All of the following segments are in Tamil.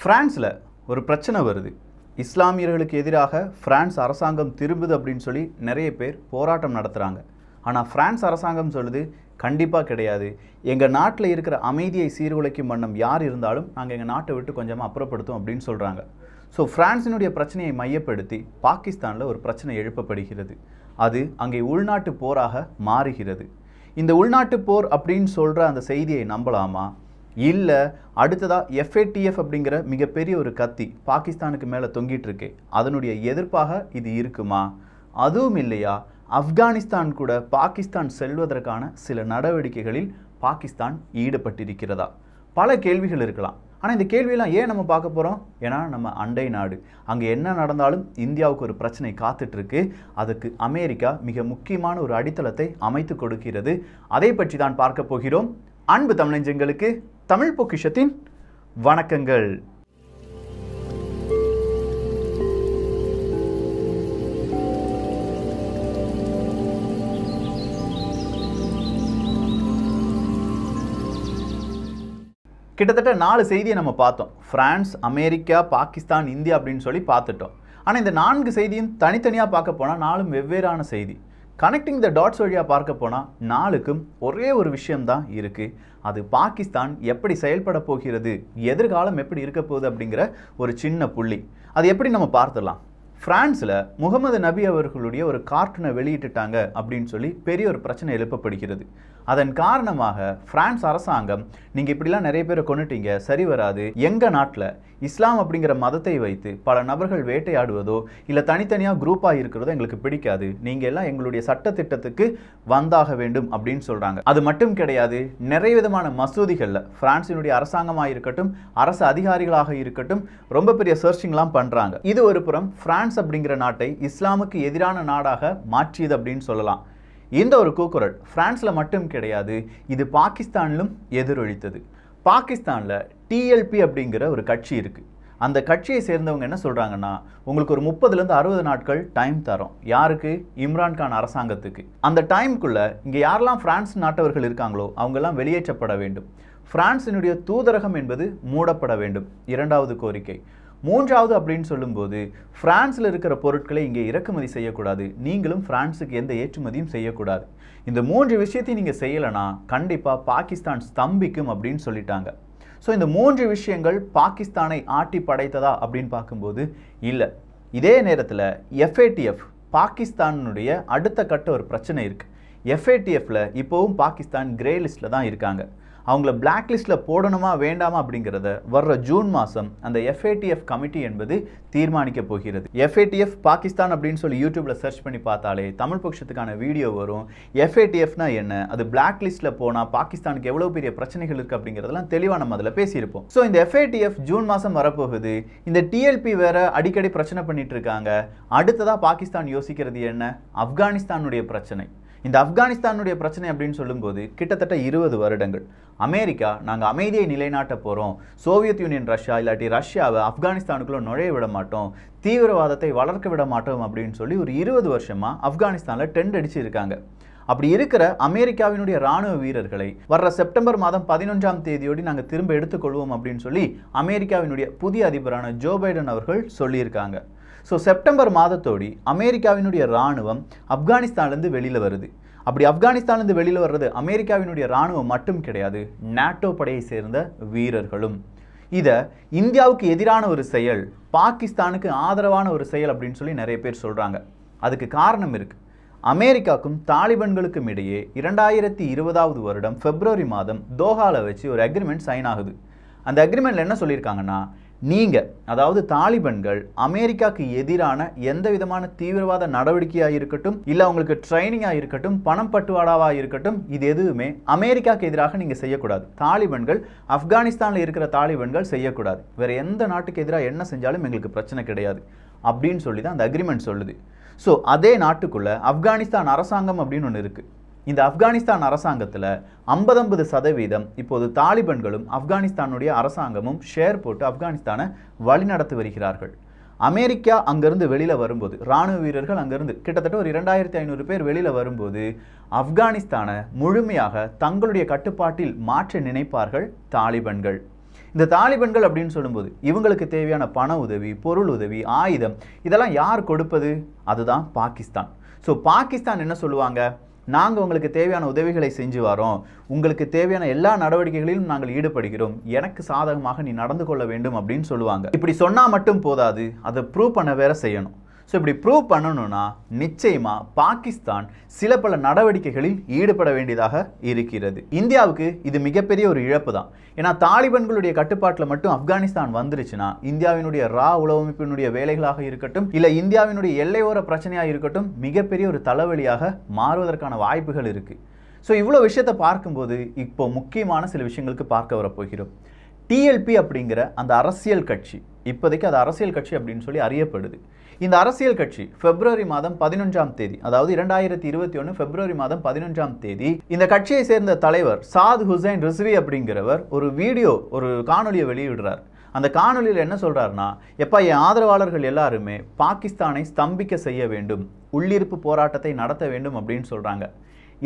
ஃப்ரான்ஸில் ஒரு பிரச்சனை வருது இஸ்லாமியர்களுக்கு எதிராக ஃப்ரான்ஸ் அரசாங்கம் திரும்புது அப்படின்னு சொல்லி நிறைய பேர் போராட்டம் நடத்துகிறாங்க ஆனால் ஃப்ரான்ஸ் அரசாங்கம் சொல்லுது கண்டிப்பாக கிடையாது எங்கள் நாட்டில் இருக்கிற அமைதியை சீர்குலைக்கும் வண்ணம் யார் இருந்தாலும் நாங்கள் எங்கள் நாட்டை விட்டு கொஞ்சமாக அப்புறப்படுத்தும் அப்படின்னு சொல்கிறாங்க ஸோ ஃப்ரான்ஸினுடைய பிரச்சனையை மையப்படுத்தி பாகிஸ்தானில் ஒரு பிரச்சனை எழுப்பப்படுகிறது அது அங்கே உள்நாட்டு போராக மாறுகிறது இந்த உள்நாட்டு போர் அப்படின்னு சொல்கிற அந்த செய்தியை நம்பலாமா இல்லை அடுத்ததாக எஃப்ஏடிஎஃப் அப்படிங்கிற மிகப்பெரிய ஒரு கத்தி பாகிஸ்தானுக்கு மேலே தொங்கிட்டு இருக்கு அதனுடைய எதிர்ப்பாக இது இருக்குமா அதுவும் இல்லையா ஆப்கானிஸ்தான் கூட பாகிஸ்தான் செல்வதற்கான சில நடவடிக்கைகளில் பாகிஸ்தான் ஈடுபட்டிருக்கிறதா பல கேள்விகள் இருக்கலாம் ஆனால் இந்த கேள்வியெல்லாம் ஏன் நம்ம பார்க்க போகிறோம் ஏன்னா நம்ம அண்டை நாடு அங்கே என்ன நடந்தாலும் இந்தியாவுக்கு ஒரு பிரச்சனை காத்துட்ருக்கு அதுக்கு அமெரிக்கா மிக முக்கியமான ஒரு அடித்தளத்தை அமைத்து கொடுக்கிறது அதை பற்றி தான் பார்க்க போகிறோம் அன்பு தமிழஞ்சங்களுக்கு தமிழ் பொக்கிஷத்தின் வணக்கங்கள் கிட்டத்தட்ட நாலு செய்தியை நம்ம பார்த்தோம் பிரான்ஸ் அமெரிக்கா பாகிஸ்தான் இந்தியா அப்படின்னு சொல்லி பார்த்துட்டோம் ஆனால் இந்த நான்கு செய்தியும் தனித்தனியாக பார்க்க போனால் நாலும் வெவ்வேறான செய்தி கனெக்டிங் த டாட்ஸ் வழியாக பார்க்க போனால் நாளுக்கும் ஒரே ஒரு விஷயம்தான் இருக்குது அது பாகிஸ்தான் எப்படி செயல்பட போகிறது எதிர்காலம் எப்படி இருக்க போகுது அப்படிங்கிற ஒரு சின்ன புள்ளி அது எப்படி நம்ம பார்த்துடலாம் ஃப்ரான்ஸில் முகமது நபி அவர்களுடைய ஒரு கார்ட்டூனை வெளியிட்டுட்டாங்க அப்படின்னு சொல்லி பெரிய ஒரு பிரச்சனை எழுப்பப்படுகிறது அதன் காரணமாக பிரான்ஸ் அரசாங்கம் நீங்கள் இப்படிலாம் நிறைய பேரை கொண்டுட்டீங்க சரி வராது எங்கள் நாட்டில் இஸ்லாம் அப்படிங்கிற மதத்தை வைத்து பல நபர்கள் வேட்டையாடுவதோ இல்லை தனித்தனியாக குரூப்பாக இருக்கிறதோ எங்களுக்கு பிடிக்காது நீங்கள் எல்லாம் எங்களுடைய சட்டத்திட்டத்துக்கு வந்தாக வேண்டும் அப்படின்னு சொல்கிறாங்க அது மட்டும் கிடையாது நிறைய விதமான மசூதிகளில் பிரான்ஸினுடைய அரசாங்கமாக இருக்கட்டும் அரசு அதிகாரிகளாக இருக்கட்டும் ரொம்ப பெரிய சர்ச்சிங்லாம் பண்ணுறாங்க இது ஒரு புறம் பிரான்ஸ் அப்படிங்கிற நாட்டை இஸ்லாமுக்கு எதிரான நாடாக மாற்றியது அப்படின்னு சொல்லலாம் இந்த ஒரு கூக்குரல் ஃப்ரான்ஸில் மட்டும் கிடையாது இது பாகிஸ்தானிலும் எதிரொலித்தது பாகிஸ்தானில் டிஎல்பி அப்படிங்கிற ஒரு கட்சி இருக்குது அந்த கட்சியை சேர்ந்தவங்க என்ன சொல்கிறாங்கன்னா உங்களுக்கு ஒரு முப்பதுலேருந்து அறுபது நாட்கள் டைம் தரோம் யாருக்கு இம்ரான்கான் அரசாங்கத்துக்கு அந்த டைமுக்குள்ளே இங்கே யாரெல்லாம் ஃப்ரான்ஸ் நாட்டவர்கள் இருக்காங்களோ அவங்கெல்லாம் வெளியேற்றப்பட வேண்டும் பிரான்சினுடைய தூதரகம் என்பது மூடப்பட வேண்டும் இரண்டாவது கோரிக்கை மூன்றாவது அப்படின்னு சொல்லும்போது ஃப்ரான்ஸில் இருக்கிற பொருட்களை இங்கே இறக்குமதி செய்யக்கூடாது நீங்களும் ஃப்ரான்ஸுக்கு எந்த ஏற்றுமதியும் செய்யக்கூடாது இந்த மூன்று விஷயத்தையும் நீங்கள் செய்யலைன்னா கண்டிப்பாக பாகிஸ்தான் ஸ்தம்பிக்கும் அப்படின்னு சொல்லிட்டாங்க ஸோ இந்த மூன்று விஷயங்கள் பாகிஸ்தானை ஆட்டி படைத்ததா அப்படின்னு பார்க்கும்போது இல்லை இதே நேரத்தில் எஃப்ஏடிஎஃப் பாகிஸ்தானுடைய அடுத்த கட்ட ஒரு பிரச்சனை இருக்குது எஃப்ஏடிஎஃப்பில் இப்போவும் பாகிஸ்தான் கிரே லிஸ்ட்டில் தான் இருக்காங்க அவங்கள பிளாக் லிஸ்ட்டில் போடணுமா வேண்டாமா அப்படிங்கிறத வர்ற ஜூன் மாதம் அந்த எஃப்ஏடிஎஃப் கமிட்டி என்பது தீர்மானிக்க போகிறது எஃப்ஏடிஎஃப் பாகிஸ்தான் அப்படின்னு சொல்லி யூடியூப்பில் சர்ச் பண்ணி பார்த்தாலே தமிழ் பட்சத்துக்கான வீடியோ வரும் எஃப்ஏடிஎஃப்னா என்ன அது பிளாக் லிஸ்ட்டில் போனால் பாகிஸ்தானுக்கு எவ்வளோ பெரிய பிரச்சனைகள் இருக்குது அப்படிங்கிறதெல்லாம் தெளிவாக நம்ம அதில் பேசியிருப்போம் ஸோ இந்த எஃப்ஏடிஎஃப் ஜூன் மாதம் வரப்போகுது இந்த டிஎல்பி வேற அடிக்கடி பிரச்சனை பண்ணிட்டு இருக்காங்க அடுத்ததாக பாகிஸ்தான் யோசிக்கிறது என்ன ஆப்கானிஸ்தானுடைய பிரச்சனை இந்த ஆப்கானிஸ்தானுடைய பிரச்சனை அப்படின்னு சொல்லும்போது கிட்டத்தட்ட இருபது வருடங்கள் அமெரிக்கா நாங்கள் அமைதியை நிலைநாட்ட போகிறோம் சோவியத் யூனியன் ரஷ்யா இல்லாட்டி ரஷ்யாவை ஆப்கானிஸ்தானுக்குள்ளே நுழைய விட மாட்டோம் தீவிரவாதத்தை வளர்க்க விட மாட்டோம் அப்படின்னு சொல்லி ஒரு இருபது வருஷமாக ஆப்கானிஸ்தானில் டென்ட் அடிச்சு இருக்காங்க அப்படி இருக்கிற அமெரிக்காவினுடைய ராணுவ வீரர்களை வர்ற செப்டம்பர் மாதம் பதினொன்றாம் தேதியோடு நாங்கள் திரும்ப எடுத்துக்கொள்வோம் அப்படின்னு சொல்லி அமெரிக்காவினுடைய புதிய அதிபரான ஜோ பைடன் அவர்கள் சொல்லியிருக்காங்க ஸோ செப்டம்பர் மாதத்தோடி அமெரிக்காவினுடைய இராணுவம் ஆப்கானிஸ்தான்லேருந்து வெளியில் வருது அப்படி ஆப்கானிஸ்தான்லேருந்து வெளியில் வர்றது அமெரிக்காவினுடைய இராணுவம் மட்டும் கிடையாது நாட்டோ படையை சேர்ந்த வீரர்களும் இதை இந்தியாவுக்கு எதிரான ஒரு செயல் பாகிஸ்தானுக்கு ஆதரவான ஒரு செயல் அப்படின்னு சொல்லி நிறைய பேர் சொல்கிறாங்க அதுக்கு காரணம் இருக்குது அமெரிக்காவுக்கும் தாலிபான்களுக்கும் இடையே இரண்டாயிரத்தி இருபதாவது வருடம் பிப்ரவரி மாதம் தோஹாவில் வச்சு ஒரு அக்ரிமெண்ட் சைன் ஆகுது அந்த அக்ரிமெண்ட்டில் என்ன சொல்லியிருக்காங்கன்னா நீங்கள் அதாவது தாலிபன்கள் அமெரிக்காவுக்கு எதிரான எந்த விதமான தீவிரவாத நடவடிக்கையாக இருக்கட்டும் இல்லை அவங்களுக்கு ட்ரைனிங்காக இருக்கட்டும் பணம் பட்டுவாடாவாக இருக்கட்டும் இது எதுவுமே அமெரிக்காவுக்கு எதிராக நீங்கள் செய்யக்கூடாது தாலிபன்கள் ஆப்கானிஸ்தானில் இருக்கிற தாலிபன்கள் செய்யக்கூடாது வேறு எந்த நாட்டுக்கு எதிராக என்ன செஞ்சாலும் எங்களுக்கு பிரச்சனை கிடையாது அப்படின்னு சொல்லி தான் அந்த அக்ரிமெண்ட் சொல்லுது ஸோ அதே நாட்டுக்குள்ளே ஆப்கானிஸ்தான் அரசாங்கம் அப்படின்னு ஒன்று இருக்குது இந்த ஆப்கானிஸ்தான் அரசாங்கத்தில் ஐம்பதம்பது சதவீதம் இப்போது தாலிபன்களும் ஆப்கானிஸ்தானுடைய அரசாங்கமும் ஷேர் போட்டு ஆப்கானிஸ்தானை வழிநடத்தி வருகிறார்கள் அமெரிக்கா அங்கேருந்து வெளியில் வரும்போது இராணுவ வீரர்கள் அங்கேருந்து கிட்டத்தட்ட ஒரு இரண்டாயிரத்தி ஐநூறு பேர் வெளியில் வரும்போது ஆப்கானிஸ்தானை முழுமையாக தங்களுடைய கட்டுப்பாட்டில் மாற்ற நினைப்பார்கள் தாலிபன்கள் இந்த தாலிபன்கள் அப்படின்னு சொல்லும்போது இவங்களுக்கு தேவையான பண உதவி பொருள் உதவி ஆயுதம் இதெல்லாம் யார் கொடுப்பது அதுதான் பாகிஸ்தான் ஸோ பாகிஸ்தான் என்ன சொல்லுவாங்க நாங்கள் உங்களுக்கு தேவையான உதவிகளை செஞ்சு வரோம் உங்களுக்கு தேவையான எல்லா நடவடிக்கைகளிலும் நாங்கள் ஈடுபடுகிறோம் எனக்கு சாதகமாக நீ நடந்து கொள்ள வேண்டும் அப்படின்னு சொல்லுவாங்க இப்படி சொன்னால் மட்டும் போதாது அதை ப்ரூவ் பண்ண வேற செய்யணும் ஸோ இப்படி ப்ரூவ் பண்ணணும்னா நிச்சயமாக பாகிஸ்தான் சில பல நடவடிக்கைகளில் ஈடுபட வேண்டியதாக இருக்கிறது இந்தியாவுக்கு இது மிகப்பெரிய ஒரு இழப்பு தான் ஏன்னா தாலிபன்களுடைய கட்டுப்பாட்டில் மட்டும் ஆப்கானிஸ்தான் வந்துருச்சுன்னா இந்தியாவினுடைய ரா உளவமைப்பினுடைய வேலைகளாக இருக்கட்டும் இல்லை இந்தியாவினுடைய எல்லையோர பிரச்சனையாக இருக்கட்டும் மிகப்பெரிய ஒரு தலைவலியாக மாறுவதற்கான வாய்ப்புகள் இருக்குது ஸோ இவ்வளோ விஷயத்தை பார்க்கும்போது இப்போ முக்கியமான சில விஷயங்களுக்கு பார்க்க வரப்போகிறோம் டிஎல்பி அப்படிங்கிற அந்த அரசியல் கட்சி இப்போதைக்கு அது அரசியல் கட்சி அப்படின்னு சொல்லி அறியப்படுது இந்த அரசியல் கட்சி பிப்ரவரி மாதம் பதினொன்றாம் தேதி அதாவது இரண்டாயிரத்தி இருபத்தி ஒன்று பிப்ரவரி மாதம் பதினொன்றாம் தேதி இந்த கட்சியை சேர்ந்த தலைவர் சாத் ஹுசைன் ரிஸ்வி அப்படிங்கிறவர் ஒரு வீடியோ ஒரு காணொலியை வெளியிடுறார் அந்த காணொலியில் என்ன சொல்கிறாருன்னா எப்பா என் ஆதரவாளர்கள் எல்லாருமே பாகிஸ்தானை ஸ்தம்பிக்க செய்ய வேண்டும் உள்ளிருப்பு போராட்டத்தை நடத்த வேண்டும் அப்படின்னு சொல்கிறாங்க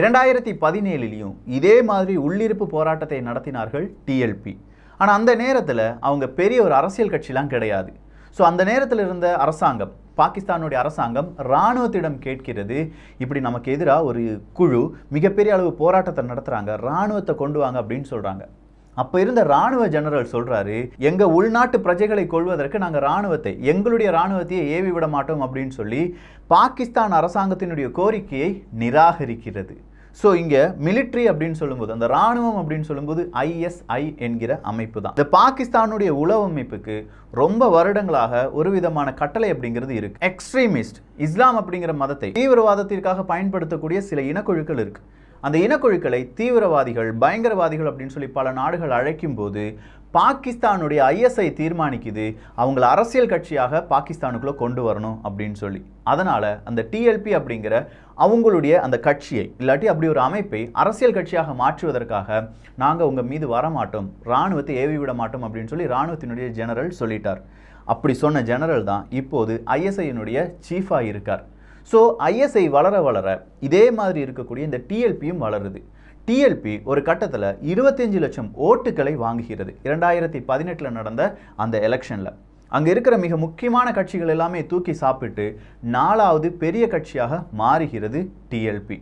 இரண்டாயிரத்தி பதினேழுலையும் இதே மாதிரி உள்ளிருப்பு போராட்டத்தை நடத்தினார்கள் டிஎல்பி ஆனால் அந்த நேரத்தில் அவங்க பெரிய ஒரு அரசியல் கட்சிலாம் கிடையாது ஸோ அந்த நேரத்தில் இருந்த அரசாங்கம் பாகிஸ்தானுடைய அரசாங்கம் இராணுவத்திடம் கேட்கிறது இப்படி நமக்கு எதிராக ஒரு குழு மிகப்பெரிய அளவு போராட்டத்தை நடத்துகிறாங்க இராணுவத்தை கொண்டு வாங்க அப்படின்னு சொல்கிறாங்க அப்போ இருந்த ராணுவ ஜெனரல் சொல்கிறாரு எங்கள் உள்நாட்டு பிரஜைகளை கொள்வதற்கு நாங்கள் ராணுவத்தை எங்களுடைய ராணுவத்தையே ஏவி விட மாட்டோம் அப்படின்னு சொல்லி பாகிஸ்தான் அரசாங்கத்தினுடைய கோரிக்கையை நிராகரிக்கிறது ஸோ இங்கே மிலிட்ரி அப்படின்னு சொல்லும்போது அந்த இராணுவம் அப்படின்னு சொல்லும்போது ஐஎஸ்ஐ என்கிற அமைப்பு தான் இந்த பாகிஸ்தானுடைய உளவு அமைப்புக்கு ரொம்ப வருடங்களாக ஒரு விதமான கட்டளை அப்படிங்கிறது இருக்கு எக்ஸ்ட்ரீமிஸ்ட் இஸ்லாம் அப்படிங்கிற மதத்தை தீவிரவாதத்திற்காக பயன்படுத்தக்கூடிய சில இனக்குழுக்கள் இருக்கு அந்த இனக்குழுக்களை தீவிரவாதிகள் பயங்கரவாதிகள் அப்படின்னு சொல்லி பல நாடுகள் அழைக்கும் போது பாகிஸ்தானுடைய ஐஎஸ்ஐ தீர்மானிக்குது அவங்கள அரசியல் கட்சியாக பாகிஸ்தானுக்குள்ளே கொண்டு வரணும் அப்படின்னு சொல்லி அதனால் அந்த டிஎல்பி அப்படிங்கிற அவங்களுடைய அந்த கட்சியை இல்லாட்டி அப்படி ஒரு அமைப்பை அரசியல் கட்சியாக மாற்றுவதற்காக நாங்கள் உங்கள் மீது வரமாட்டோம் இராணுவத்தை ஏவி விட மாட்டோம் அப்படின்னு சொல்லி இராணுவத்தினுடைய ஜெனரல் சொல்லிட்டார் அப்படி சொன்ன ஜெனரல் தான் இப்போது ஐஎஸ்ஐயினுடைய சீஃபாக இருக்கார் ஸோ ஐஎஸ்ஐ வளர வளர இதே மாதிரி இருக்கக்கூடிய இந்த டிஎல்பியும் வளருது டிஎல்பி ஒரு கட்டத்தில் இருபத்தஞ்சு லட்சம் ஓட்டுகளை வாங்குகிறது இரண்டாயிரத்தி பதினெட்டில் நடந்த அந்த எலெக்ஷனில் அங்கே இருக்கிற மிக முக்கியமான கட்சிகள் எல்லாமே தூக்கி சாப்பிட்டு நாலாவது பெரிய கட்சியாக மாறுகிறது டிஎல்பி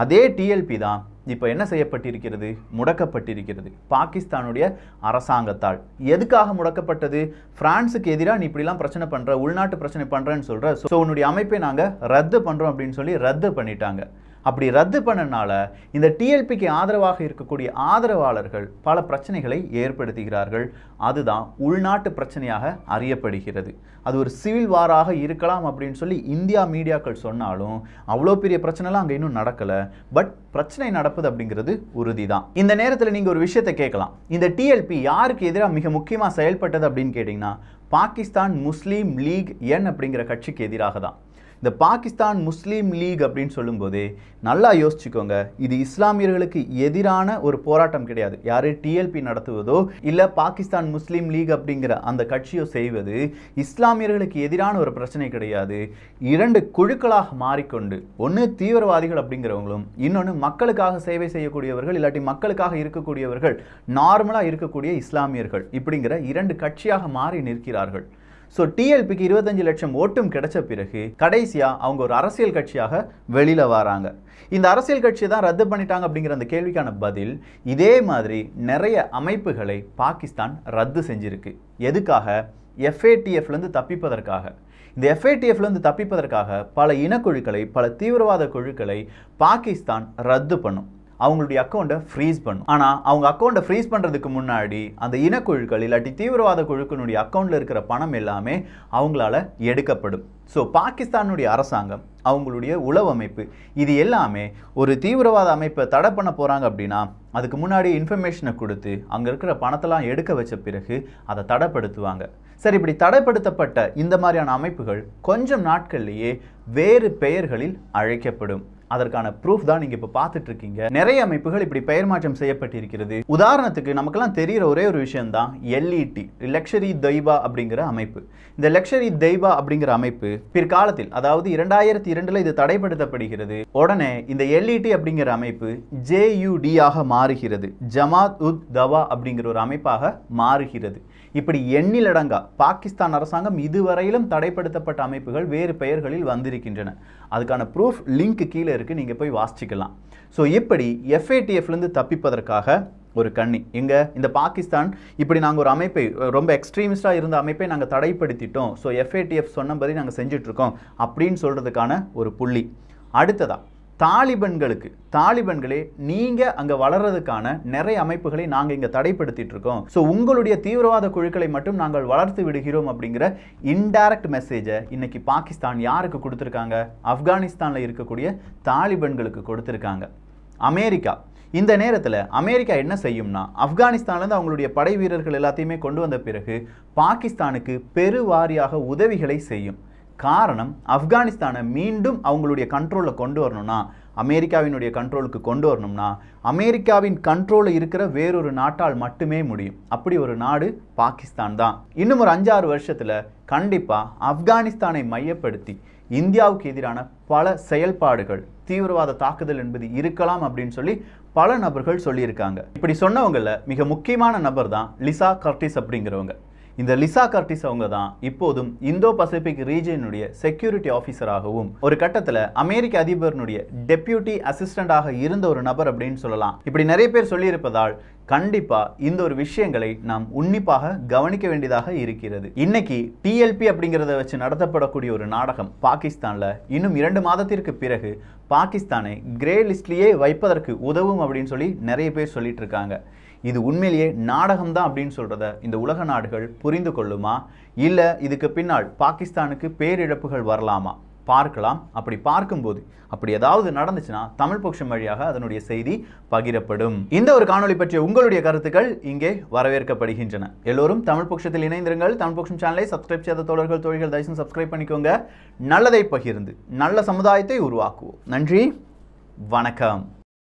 அதே டிஎல்பி தான் இப்போ என்ன செய்யப்பட்டிருக்கிறது முடக்கப்பட்டிருக்கிறது பாகிஸ்தானுடைய அரசாங்கத்தால் எதுக்காக முடக்கப்பட்டது பிரான்ஸுக்கு எதிராக நீ இப்படிலாம் பிரச்சனை பண்ணுற உள்நாட்டு பிரச்சனை பண்ணுறேன்னு சொல்கிற ஸோ உன்னுடைய அமைப்பை நாங்கள் ரத்து பண்ணுறோம் அப்படின்னு சொல்லி ரத்து பண்ணிட்டாங்க அப்படி ரத்து பண்ணனால இந்த டிஎல்பிக்கு ஆதரவாக இருக்கக்கூடிய ஆதரவாளர்கள் பல பிரச்சனைகளை ஏற்படுத்துகிறார்கள் அதுதான் உள்நாட்டு பிரச்சனையாக அறியப்படுகிறது அது ஒரு சிவில் வாராக இருக்கலாம் அப்படின்னு சொல்லி இந்தியா மீடியாக்கள் சொன்னாலும் அவ்வளோ பெரிய பிரச்சனைலாம் அங்கே இன்னும் நடக்கலை பட் பிரச்சனை நடப்பது அப்படிங்கிறது உறுதி தான் இந்த நேரத்தில் நீங்கள் ஒரு விஷயத்தை கேட்கலாம் இந்த டிஎல்பி யாருக்கு எதிராக மிக முக்கியமாக செயல்பட்டது அப்படின்னு கேட்டிங்கன்னா பாகிஸ்தான் முஸ்லீம் லீக் என் அப்படிங்கிற கட்சிக்கு எதிராக தான் இந்த பாகிஸ்தான் முஸ்லீம் லீக் அப்படின்னு சொல்லும்போது நல்லா யோசிச்சுக்கோங்க இது இஸ்லாமியர்களுக்கு எதிரான ஒரு போராட்டம் கிடையாது யார் டிஎல்பி நடத்துவதோ இல்லை பாகிஸ்தான் முஸ்லீம் லீக் அப்படிங்கிற அந்த கட்சியோ செய்வது இஸ்லாமியர்களுக்கு எதிரான ஒரு பிரச்சனை கிடையாது இரண்டு குழுக்களாக மாறிக்கொண்டு ஒன்று தீவிரவாதிகள் அப்படிங்கிறவங்களும் இன்னொன்று மக்களுக்காக சேவை செய்யக்கூடியவர்கள் இல்லாட்டி மக்களுக்காக இருக்கக்கூடியவர்கள் நார்மலாக இருக்கக்கூடிய இஸ்லாமியர்கள் இப்படிங்கிற இரண்டு கட்சியாக மாறி நிற்கிறார்கள் ஸோ டிஎல்பிக்கு இருபத்தஞ்சு லட்சம் ஓட்டும் கிடைச்ச பிறகு கடைசியாக அவங்க ஒரு அரசியல் கட்சியாக வெளியில் வராங்க இந்த அரசியல் கட்சியை தான் ரத்து பண்ணிட்டாங்க அப்படிங்கிற அந்த கேள்விக்கான பதில் இதே மாதிரி நிறைய அமைப்புகளை பாகிஸ்தான் ரத்து செஞ்சிருக்கு எதுக்காக எஃப்ஏடிஎஃப்லேருந்து தப்பிப்பதற்காக இந்த எஃப்ஏடிஎஃப்லேருந்து தப்பிப்பதற்காக பல இனக்குழுக்களை பல தீவிரவாத குழுக்களை பாகிஸ்தான் ரத்து பண்ணும் அவங்களுடைய அக்கௌண்ட்டை ஃப்ரீஸ் பண்ணும் ஆனால் அவங்க அக்கௌண்ட்டை ஃப்ரீஸ் பண்ணுறதுக்கு முன்னாடி அந்த இனக்குழுக்கள் இல்லாட்டி தீவிரவாத குழுக்களுடைய அக்கௌண்ட்டில் இருக்கிற பணம் எல்லாமே அவங்களால எடுக்கப்படும் ஸோ பாகிஸ்தானுடைய அரசாங்கம் அவங்களுடைய உளவமைப்பு இது எல்லாமே ஒரு தீவிரவாத அமைப்பை தடை பண்ண போகிறாங்க அப்படின்னா அதுக்கு முன்னாடி இன்ஃபர்மேஷனை கொடுத்து அங்கே இருக்கிற பணத்தெல்லாம் எடுக்க வச்ச பிறகு அதை தடைப்படுத்துவாங்க சரி இப்படி தடைப்படுத்தப்பட்ட இந்த மாதிரியான அமைப்புகள் கொஞ்சம் நாட்கள்லேயே வேறு பெயர்களில் அழைக்கப்படும் அதற்கான ப்ரூஃப் தான் நீங்கள் இப்போ பார்த்துட்டு இருக்கீங்க நிறைய அமைப்புகள் இப்படி பெயர் மாற்றம் செய்யப்பட்டிருக்கிறது உதாரணத்துக்கு நமக்கெல்லாம் தெரியற ஒரே ஒரு விஷயம் தான் எல்இடி லக்ஷரி e தெய்வா அப்படிங்கிற அமைப்பு இந்த லக்ஷரி தெய்வா அப்படிங்கிற அமைப்பு பிற்காலத்தில் அதாவது இரண்டாயிரத்தி இரண்டில் இது தடைப்படுத்தப்படுகிறது உடனே இந்த எல்இடி e அப்படிங்கிற அமைப்பு ஆக மாறுகிறது ஜமாத் உத் தவா அப்படிங்கிற ஒரு அமைப்பாக மாறுகிறது இப்படி எண்ணிலடங்கா பாகிஸ்தான் அரசாங்கம் இதுவரையிலும் தடைப்படுத்தப்பட்ட அமைப்புகள் வேறு பெயர்களில் வந்திருக்கின்றன அதுக்கான ப்ரூஃப் லிங்க் கீழே இருக்குது நீங்கள் போய் வாசிச்சுக்கலாம் ஸோ இப்படி எஃப்ஏடிஎஃப்லேருந்து தப்பிப்பதற்காக ஒரு கண்ணி எங்கே இந்த பாகிஸ்தான் இப்படி நாங்கள் ஒரு அமைப்பை ரொம்ப எக்ஸ்ட்ரீமிஸ்டாக இருந்த அமைப்பை நாங்கள் தடைப்படுத்திட்டோம் ஸோ எஃப்ஏடிஎஃப் சொன்னபடி நாங்கள் செஞ்சிட்ருக்கோம் அப்படின்னு சொல்கிறதுக்கான ஒரு புள்ளி அடுத்ததாக தாலிபன்களுக்கு தாலிபன்களே நீங்கள் அங்கே வளர்றதுக்கான நிறைய அமைப்புகளை நாங்கள் இங்கே தடைப்படுத்திட்டு இருக்கோம் ஸோ உங்களுடைய தீவிரவாத குழுக்களை மட்டும் நாங்கள் வளர்த்து விடுகிறோம் அப்படிங்கிற இன்டைரக்ட் மெசேஜை இன்னைக்கு பாகிஸ்தான் யாருக்கு கொடுத்துருக்காங்க ஆப்கானிஸ்தானில் இருக்கக்கூடிய தாலிபன்களுக்கு கொடுத்துருக்காங்க அமெரிக்கா இந்த நேரத்தில் அமெரிக்கா என்ன செய்யும்னா ஆப்கானிஸ்தான்லேருந்து அவங்களுடைய படை வீரர்கள் எல்லாத்தையுமே கொண்டு வந்த பிறகு பாகிஸ்தானுக்கு பெருவாரியாக உதவிகளை செய்யும் காரணம் ஆப்கானிஸ்தானை மீண்டும் அவங்களுடைய கண்ட்ரோலில் கொண்டு வரணும்னா அமெரிக்காவினுடைய கண்ட்ரோலுக்கு கொண்டு வரணும்னா அமெரிக்காவின் கண்ட்ரோலில் இருக்கிற வேறொரு நாட்டால் மட்டுமே முடியும் அப்படி ஒரு நாடு பாகிஸ்தான் தான் இன்னும் ஒரு அஞ்சாறு வருஷத்தில் கண்டிப்பாக ஆப்கானிஸ்தானை மையப்படுத்தி இந்தியாவுக்கு எதிரான பல செயல்பாடுகள் தீவிரவாத தாக்குதல் என்பது இருக்கலாம் அப்படின்னு சொல்லி பல நபர்கள் சொல்லியிருக்காங்க இப்படி சொன்னவங்களில் மிக முக்கியமான நபர் தான் லிசா கர்டிஸ் அப்படிங்கிறவங்க இந்த லிசா கர்டிஸ் அவங்க தான் இப்போதும் இந்தோ பசிபிக் ரீஜியனுடைய செக்யூரிட்டி ஆஃபீஸராகவும் ஒரு கட்டத்தில் அமெரிக்க அதிபரனுடைய டெப்யூட்டி அசிஸ்டண்டாக இருந்த ஒரு நபர் அப்படின்னு சொல்லலாம் இப்படி நிறைய பேர் சொல்லியிருப்பதால் கண்டிப்பாக இந்த ஒரு விஷயங்களை நாம் உன்னிப்பாக கவனிக்க வேண்டியதாக இருக்கிறது இன்னைக்கு டிஎல்பி அப்படிங்கிறத வச்சு நடத்தப்படக்கூடிய ஒரு நாடகம் பாகிஸ்தானில் இன்னும் இரண்டு மாதத்திற்கு பிறகு பாகிஸ்தானை கிரே லிஸ்ட்லேயே வைப்பதற்கு உதவும் அப்படின்னு சொல்லி நிறைய பேர் சொல்லிட்டு இருக்காங்க இது உண்மையிலேயே நாடகம்தான் அப்படின்னு சொல்கிறத இந்த உலக நாடுகள் புரிந்து கொள்ளுமா இல்லை இதுக்கு பின்னால் பாகிஸ்தானுக்கு பேரிழப்புகள் வரலாமா பார்க்கலாம் அப்படி பார்க்கும்போது அப்படி ஏதாவது நடந்துச்சுன்னா தமிழ் பட்சம் வழியாக அதனுடைய செய்தி பகிரப்படும் இந்த ஒரு காணொலி பற்றிய உங்களுடைய கருத்துக்கள் இங்கே வரவேற்கப்படுகின்றன எல்லோரும் தமிழ் பட்சத்தில் இணைந்திருங்கள் தமிழ் பட்சம் சேனலை சப்ஸ்கிரைப் செய்த தோழர்கள் தொழில்கள் தயவுசெய்து சப்ஸ்கிரைப் பண்ணிக்கோங்க நல்லதை பகிர்ந்து நல்ல சமுதாயத்தை உருவாக்குவோம் நன்றி வணக்கம்